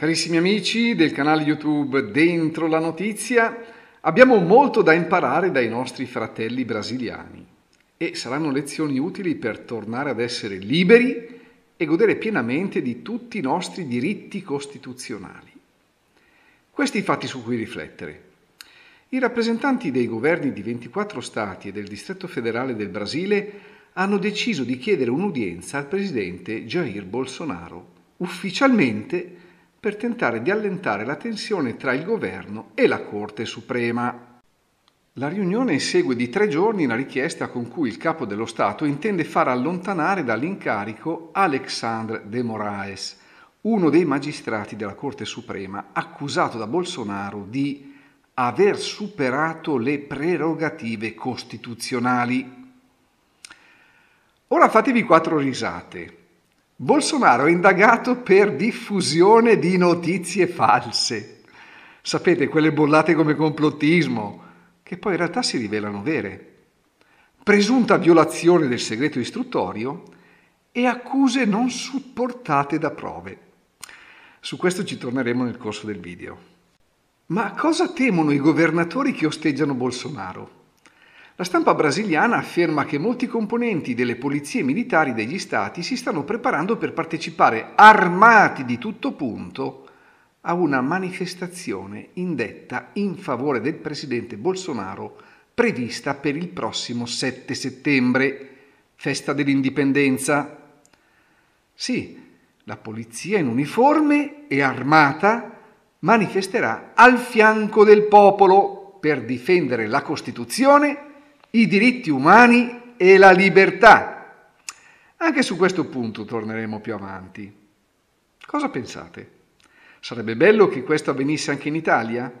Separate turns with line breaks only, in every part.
Carissimi amici del canale YouTube Dentro la Notizia, abbiamo molto da imparare dai nostri fratelli brasiliani e saranno lezioni utili per tornare ad essere liberi e godere pienamente di tutti i nostri diritti costituzionali. Questi fatti su cui riflettere. I rappresentanti dei governi di 24 stati e del Distretto federale del Brasile hanno deciso di chiedere un'udienza al presidente Jair Bolsonaro, ufficialmente per tentare di allentare la tensione tra il governo e la Corte Suprema. La riunione segue di tre giorni la richiesta con cui il capo dello Stato intende far allontanare dall'incarico Alexandre de Moraes, uno dei magistrati della Corte Suprema accusato da Bolsonaro di aver superato le prerogative costituzionali. Ora fatevi quattro risate. Bolsonaro è indagato per diffusione di notizie false. Sapete, quelle bollate come complottismo, che poi in realtà si rivelano vere. Presunta violazione del segreto istruttorio e accuse non supportate da prove. Su questo ci torneremo nel corso del video. Ma cosa temono i governatori che osteggiano Bolsonaro? La stampa brasiliana afferma che molti componenti delle polizie militari degli stati si stanno preparando per partecipare armati di tutto punto a una manifestazione indetta in favore del presidente Bolsonaro prevista per il prossimo 7 settembre, festa dell'indipendenza. Sì, la polizia in uniforme e armata manifesterà al fianco del popolo per difendere la Costituzione i diritti umani e la libertà. Anche su questo punto torneremo più avanti. Cosa pensate? Sarebbe bello che questo avvenisse anche in Italia?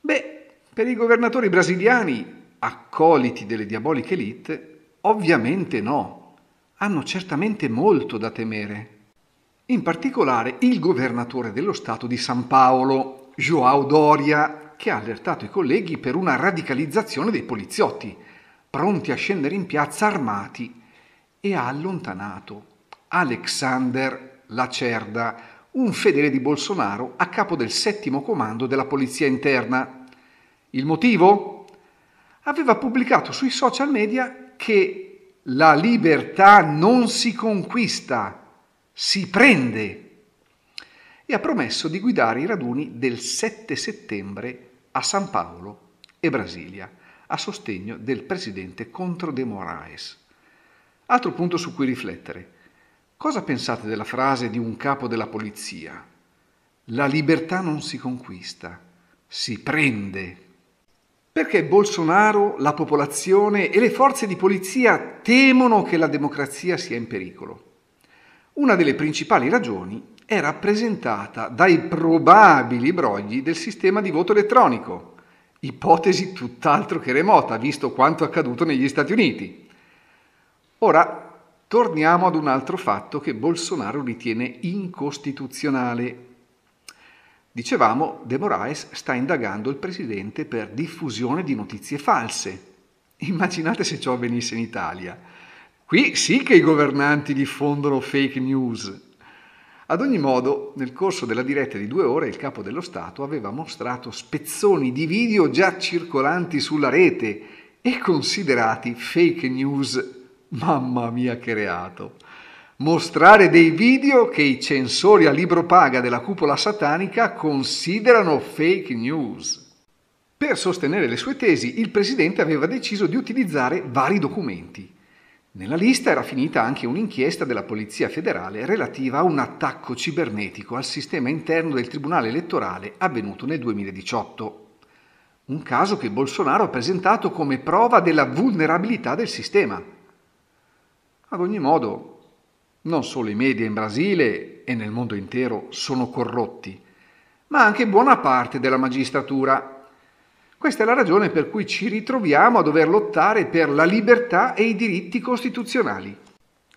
Beh, per i governatori brasiliani, accoliti delle diaboliche elite, ovviamente no. Hanno certamente molto da temere. In particolare il governatore dello Stato di San Paolo, João Doria, che ha allertato i colleghi per una radicalizzazione dei poliziotti, pronti a scendere in piazza armati, e ha allontanato Alexander Lacerda, un fedele di Bolsonaro a capo del settimo comando della Polizia Interna. Il motivo? Aveva pubblicato sui social media che la libertà non si conquista, si prende e ha promesso di guidare i raduni del 7 settembre a San Paolo e Brasilia a sostegno del presidente contro De Moraes. Altro punto su cui riflettere. Cosa pensate della frase di un capo della polizia? La libertà non si conquista, si prende. Perché Bolsonaro, la popolazione e le forze di polizia temono che la democrazia sia in pericolo. Una delle principali ragioni è rappresentata dai probabili brogli del sistema di voto elettronico, ipotesi tutt'altro che remota, visto quanto accaduto negli Stati Uniti. Ora, torniamo ad un altro fatto che Bolsonaro ritiene incostituzionale. Dicevamo, De Moraes sta indagando il presidente per diffusione di notizie false. Immaginate se ciò avvenisse in Italia. Qui sì che i governanti diffondono fake news. Ad ogni modo, nel corso della diretta di due ore il capo dello Stato aveva mostrato spezzoni di video già circolanti sulla rete e considerati fake news. Mamma mia che reato! Mostrare dei video che i censori a libro paga della cupola satanica considerano fake news. Per sostenere le sue tesi, il presidente aveva deciso di utilizzare vari documenti nella lista era finita anche un'inchiesta della Polizia federale relativa a un attacco cibernetico al sistema interno del Tribunale elettorale avvenuto nel 2018. Un caso che Bolsonaro ha presentato come prova della vulnerabilità del sistema. Ad ogni modo, non solo i media in Brasile e nel mondo intero sono corrotti, ma anche buona parte della magistratura questa è la ragione per cui ci ritroviamo a dover lottare per la libertà e i diritti costituzionali.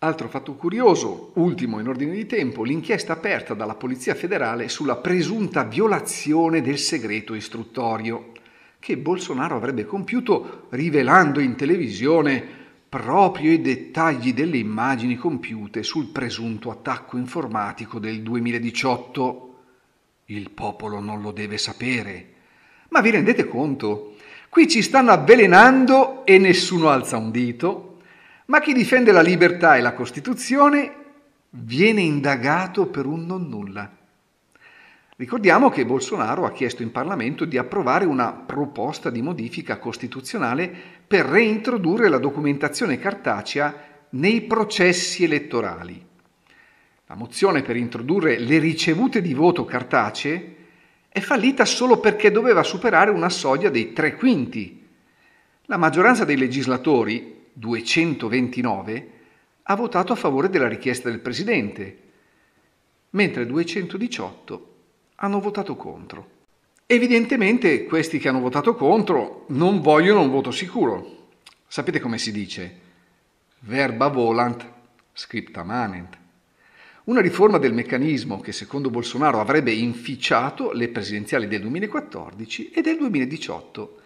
Altro fatto curioso, ultimo in ordine di tempo, l'inchiesta aperta dalla Polizia federale sulla presunta violazione del segreto istruttorio che Bolsonaro avrebbe compiuto rivelando in televisione proprio i dettagli delle immagini compiute sul presunto attacco informatico del 2018. Il popolo non lo deve sapere, ma vi rendete conto? Qui ci stanno avvelenando e nessuno alza un dito, ma chi difende la libertà e la Costituzione viene indagato per un non nulla. Ricordiamo che Bolsonaro ha chiesto in Parlamento di approvare una proposta di modifica costituzionale per reintrodurre la documentazione cartacea nei processi elettorali. La mozione per introdurre le ricevute di voto cartacee è fallita solo perché doveva superare una soglia dei tre quinti. La maggioranza dei legislatori, 229, ha votato a favore della richiesta del Presidente, mentre 218 hanno votato contro. Evidentemente questi che hanno votato contro non vogliono un voto sicuro. Sapete come si dice? Verba volant, scripta manent. Una riforma del meccanismo che secondo Bolsonaro avrebbe inficiato le presidenziali del 2014 e del 2018.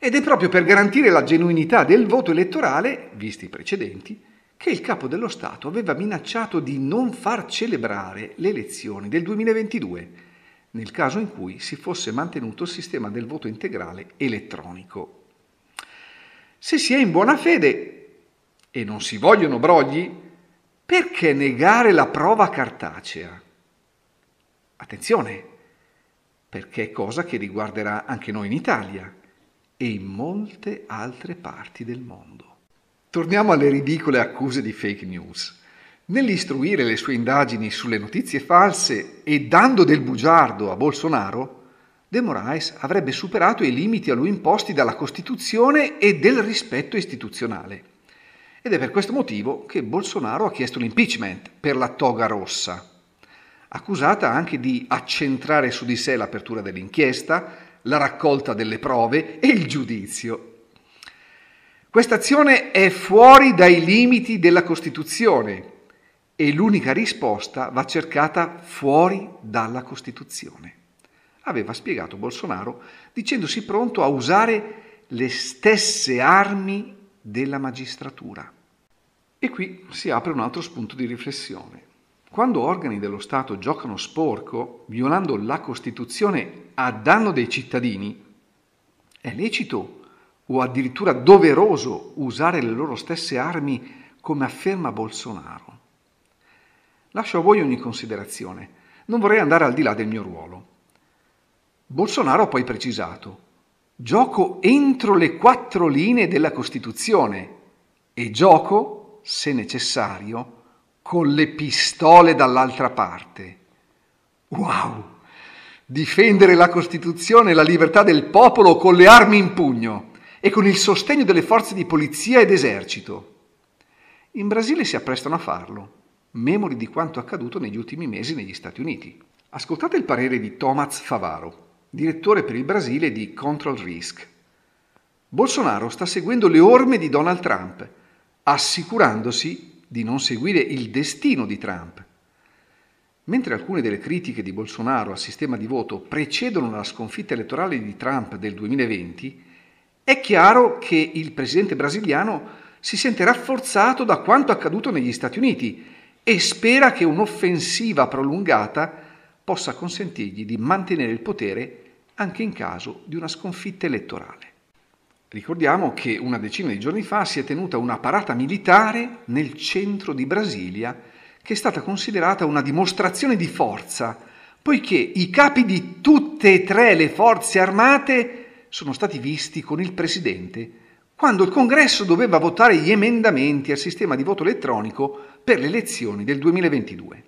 Ed è proprio per garantire la genuinità del voto elettorale, visti i precedenti, che il capo dello Stato aveva minacciato di non far celebrare le elezioni del 2022, nel caso in cui si fosse mantenuto il sistema del voto integrale elettronico. Se si è in buona fede e non si vogliono brogli, perché negare la prova cartacea? Attenzione, perché è cosa che riguarderà anche noi in Italia e in molte altre parti del mondo. Torniamo alle ridicole accuse di fake news. Nell'istruire le sue indagini sulle notizie false e dando del bugiardo a Bolsonaro, De Moraes avrebbe superato i limiti a lui imposti dalla Costituzione e del rispetto istituzionale ed è per questo motivo che Bolsonaro ha chiesto l'impeachment per la toga rossa, accusata anche di accentrare su di sé l'apertura dell'inchiesta, la raccolta delle prove e il giudizio. Quest'azione è fuori dai limiti della Costituzione e l'unica risposta va cercata fuori dalla Costituzione. Aveva spiegato Bolsonaro dicendosi pronto a usare le stesse armi della magistratura. E qui si apre un altro spunto di riflessione. Quando organi dello Stato giocano sporco, violando la Costituzione a danno dei cittadini, è lecito o addirittura doveroso usare le loro stesse armi come afferma Bolsonaro. Lascio a voi ogni considerazione, non vorrei andare al di là del mio ruolo. Bolsonaro ha poi precisato, gioco entro le quattro linee della Costituzione e gioco se necessario, con le pistole dall'altra parte. Wow! Difendere la Costituzione e la libertà del popolo con le armi in pugno e con il sostegno delle forze di polizia ed esercito. In Brasile si apprestano a farlo, memori di quanto accaduto negli ultimi mesi negli Stati Uniti. Ascoltate il parere di Thomas Favaro, direttore per il Brasile di Control Risk. Bolsonaro sta seguendo le orme di Donald Trump assicurandosi di non seguire il destino di Trump. Mentre alcune delle critiche di Bolsonaro al sistema di voto precedono la sconfitta elettorale di Trump del 2020, è chiaro che il presidente brasiliano si sente rafforzato da quanto accaduto negli Stati Uniti e spera che un'offensiva prolungata possa consentirgli di mantenere il potere anche in caso di una sconfitta elettorale. Ricordiamo che una decina di giorni fa si è tenuta una parata militare nel centro di Brasilia che è stata considerata una dimostrazione di forza, poiché i capi di tutte e tre le forze armate sono stati visti con il presidente quando il congresso doveva votare gli emendamenti al sistema di voto elettronico per le elezioni del 2022.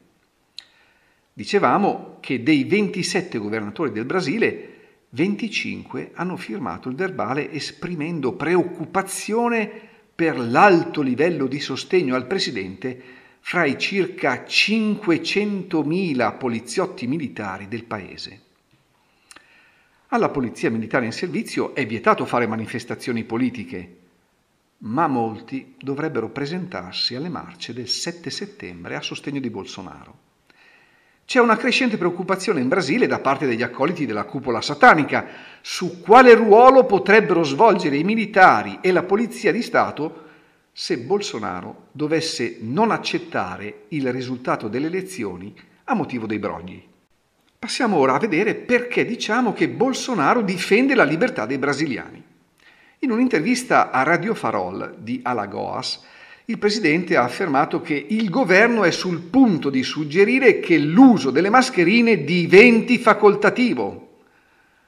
Dicevamo che dei 27 governatori del Brasile 25 hanno firmato il verbale esprimendo preoccupazione per l'alto livello di sostegno al presidente fra i circa 500.000 poliziotti militari del paese. Alla polizia militare in servizio è vietato fare manifestazioni politiche, ma molti dovrebbero presentarsi alle marce del 7 settembre a sostegno di Bolsonaro. C'è una crescente preoccupazione in Brasile da parte degli accoliti della cupola satanica su quale ruolo potrebbero svolgere i militari e la polizia di Stato se Bolsonaro dovesse non accettare il risultato delle elezioni a motivo dei brogli. Passiamo ora a vedere perché diciamo che Bolsonaro difende la libertà dei brasiliani. In un'intervista a Radio Farol di Alagoas, il Presidente ha affermato che il governo è sul punto di suggerire che l'uso delle mascherine diventi facoltativo,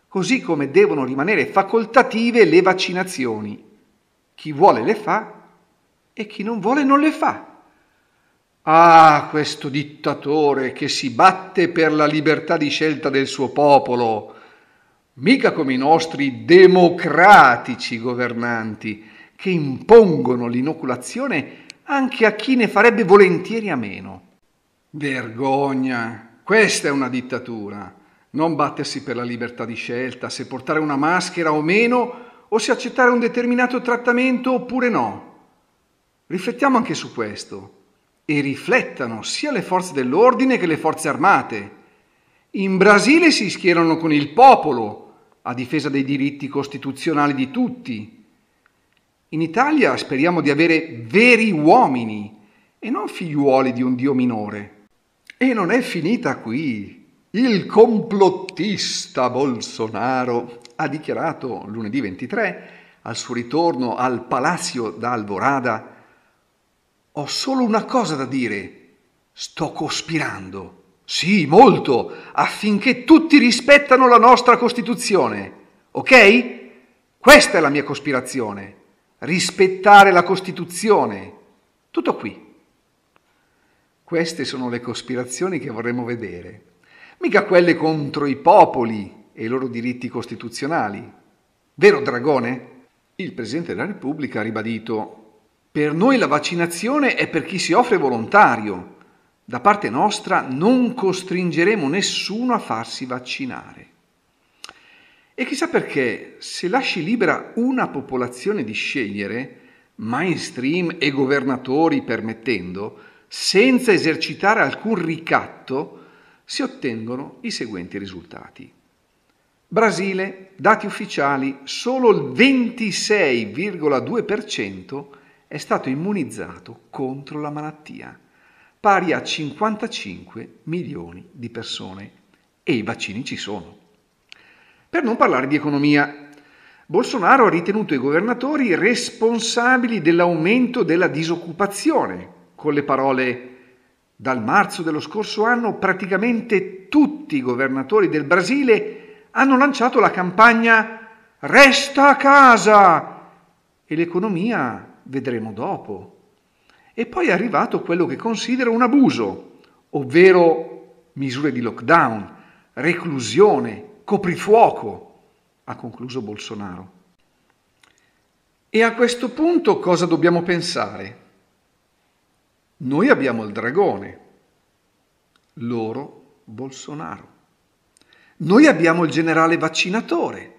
così come devono rimanere facoltative le vaccinazioni. Chi vuole le fa e chi non vuole non le fa. Ah, questo dittatore che si batte per la libertà di scelta del suo popolo, mica come i nostri democratici governanti che impongono l'inoculazione anche a chi ne farebbe volentieri a meno. Vergogna! Questa è una dittatura. Non battersi per la libertà di scelta, se portare una maschera o meno, o se accettare un determinato trattamento oppure no. Riflettiamo anche su questo e riflettano sia le forze dell'ordine che le forze armate. In Brasile si schierano con il popolo a difesa dei diritti costituzionali di tutti in Italia speriamo di avere veri uomini e non figliuoli di un dio minore. E non è finita qui. Il complottista Bolsonaro ha dichiarato lunedì 23, al suo ritorno al Palazzo d'Alvorada, ho solo una cosa da dire. Sto cospirando. Sì, molto, affinché tutti rispettano la nostra Costituzione. Ok? Questa è la mia cospirazione rispettare la Costituzione, tutto qui. Queste sono le cospirazioni che vorremmo vedere, mica quelle contro i popoli e i loro diritti costituzionali. Vero Dragone? Il Presidente della Repubblica ha ribadito per noi la vaccinazione è per chi si offre volontario. Da parte nostra non costringeremo nessuno a farsi vaccinare. E chissà perché, se lasci libera una popolazione di scegliere, mainstream e governatori permettendo, senza esercitare alcun ricatto, si ottengono i seguenti risultati. Brasile, dati ufficiali, solo il 26,2% è stato immunizzato contro la malattia, pari a 55 milioni di persone. E i vaccini ci sono. Per non parlare di economia. Bolsonaro ha ritenuto i governatori responsabili dell'aumento della disoccupazione, con le parole dal marzo dello scorso anno praticamente tutti i governatori del Brasile hanno lanciato la campagna Resta a casa e l'economia vedremo dopo. E poi è arrivato quello che considero un abuso, ovvero misure di lockdown, reclusione, coprifuoco, ha concluso Bolsonaro. E a questo punto cosa dobbiamo pensare? Noi abbiamo il dragone, loro Bolsonaro. Noi abbiamo il generale vaccinatore,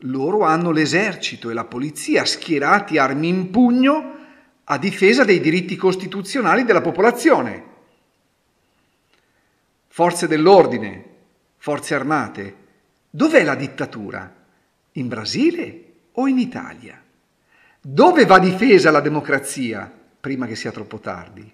loro hanno l'esercito e la polizia schierati armi in pugno a difesa dei diritti costituzionali della popolazione. Forze dell'ordine, forze armate. Dov'è la dittatura? In Brasile o in Italia? Dove va difesa la democrazia prima che sia troppo tardi?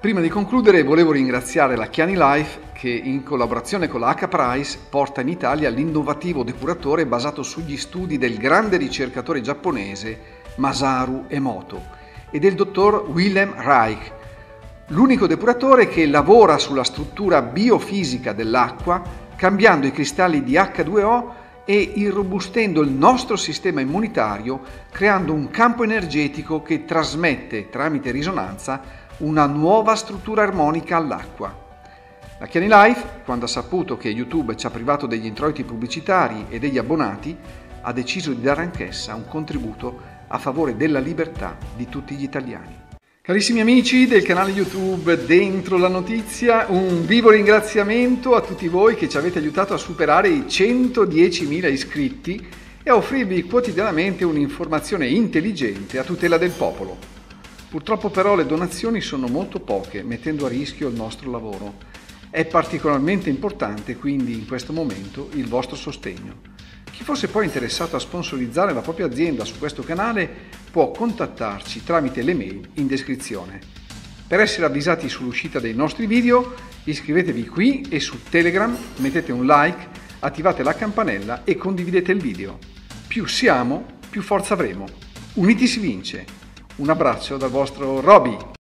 Prima di concludere volevo ringraziare la Chiani Life che in collaborazione con la H-Price porta in Italia l'innovativo depuratore basato sugli studi del grande ricercatore giapponese Masaru Emoto e del dottor Willem Reich L'unico depuratore che lavora sulla struttura biofisica dell'acqua cambiando i cristalli di H2O e irrobustendo il nostro sistema immunitario creando un campo energetico che trasmette tramite risonanza una nuova struttura armonica all'acqua. La Chiani Life, quando ha saputo che YouTube ci ha privato degli introiti pubblicitari e degli abbonati, ha deciso di dare anch'essa un contributo a favore della libertà di tutti gli italiani. Carissimi amici del canale YouTube Dentro la Notizia, un vivo ringraziamento a tutti voi che ci avete aiutato a superare i 110.000 iscritti e a offrirvi quotidianamente un'informazione intelligente a tutela del popolo. Purtroppo però le donazioni sono molto poche, mettendo a rischio il nostro lavoro. È particolarmente importante quindi in questo momento il vostro sostegno. Chi fosse poi interessato a sponsorizzare la propria azienda su questo canale può contattarci tramite le mail in descrizione. Per essere avvisati sull'uscita dei nostri video iscrivetevi qui e su Telegram, mettete un like, attivate la campanella e condividete il video. Più siamo, più forza avremo. Uniti si vince. Un abbraccio dal vostro Roby.